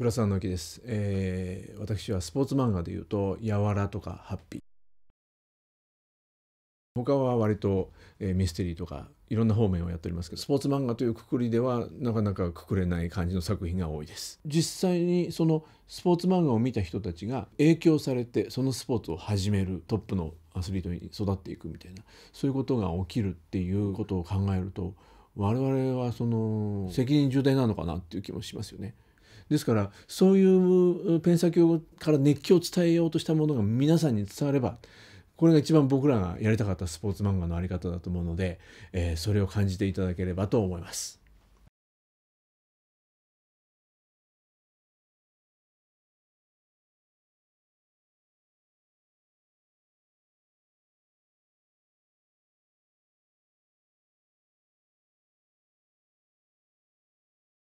浦沢直樹です、えー、私はスポーツ漫画でいうと「やわら」とか「ハッピー」他は割と、えー、ミステリーとかいろんな方面をやっておりますけどスポーツ漫画というくくりではなかなかくくれない感じの作品が多いです実際にそのスポーツ漫画を見た人たちが影響されてそのスポーツを始めるトップのアスリートに育っていくみたいなそういうことが起きるっていうことを考えると我々はその責任重大なのかなっていう気もしますよね。ですからそういうペン先から熱気を伝えようとしたものが皆さんに伝わればこれが一番僕らがやりたかったスポーツ漫画のあり方だと思うので、えー、それを感じていただければと思います。